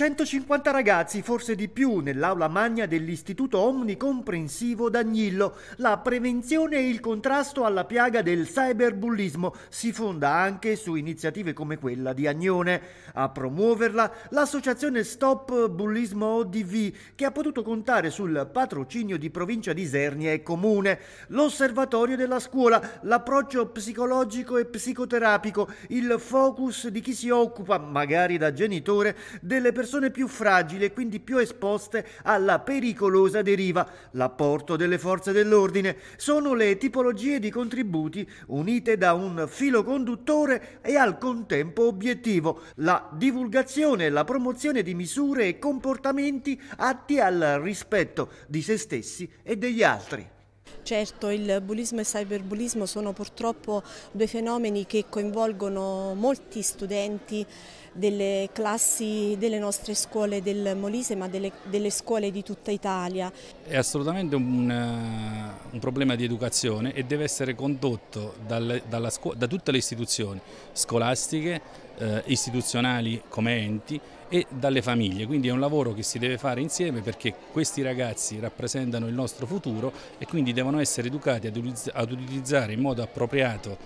150 ragazzi, forse di più, nell'aula magna dell'Istituto Omnicomprensivo d'Agnillo. La prevenzione e il contrasto alla piaga del cyberbullismo si fonda anche su iniziative come quella di Agnone. A promuoverla l'associazione Stop Bullismo ODV, che ha potuto contare sul patrocinio di provincia di Isernia e Comune, l'osservatorio della scuola, l'approccio psicologico e psicoterapico, il focus di chi si occupa, magari da genitore, delle persone persone più fragili e quindi più esposte alla pericolosa deriva, l'apporto delle forze dell'ordine. Sono le tipologie di contributi unite da un filo conduttore e al contempo obiettivo, la divulgazione e la promozione di misure e comportamenti atti al rispetto di se stessi e degli altri. Certo, il bullismo e il cyberbullismo sono purtroppo due fenomeni che coinvolgono molti studenti delle classi delle nostre scuole del Molise, ma delle, delle scuole di tutta Italia. È assolutamente un, eh, un, problema di educazione e deve essere condotto dal, da tutte le istituzioni scolastiche, eh, istituzionali come enti, e dalle famiglie, quindi è un lavoro che si deve fare insieme perché questi ragazzi rappresentano il nostro futuro e quindi devono essere educati ad utilizzare in modo appropriato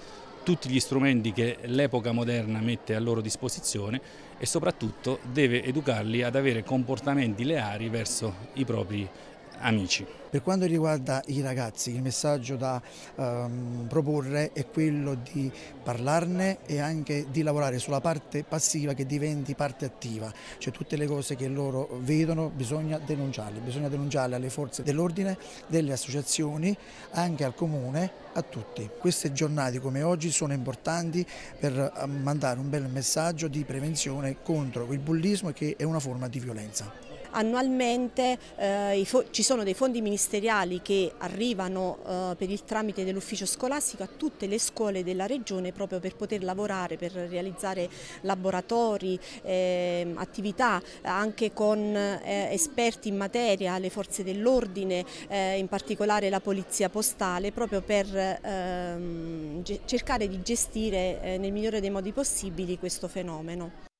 tutti gli strumenti che l'epoca moderna mette a loro disposizione e soprattutto deve educarli ad avere comportamenti leari verso i propri amici. Per quanto riguarda i ragazzi, il messaggio da ehm, proporre è quello di parlarne e anche di lavorare sulla parte passiva che diventi parte attiva, cioè tutte le cose che loro vedono bisogna denunciarle, bisogna denunciarle alle forze dell'ordine, delle associazioni, anche al comune, a tutti. Queste giornate come oggi sono importanti per eh, mandare un bel messaggio di prevenzione contro il bullismo che è una forma di violenza. Annualmente eh, ci sono dei fondi ministeriali che arrivano eh, per il tramite dell'ufficio scolastico a tutte le scuole della regione proprio per poter lavorare, per realizzare laboratori, eh, attività anche con eh, esperti in materia, le forze dell'ordine, eh, in particolare la polizia postale, proprio per ehm, cercare di gestire eh, nel migliore dei modi possibili questo fenomeno.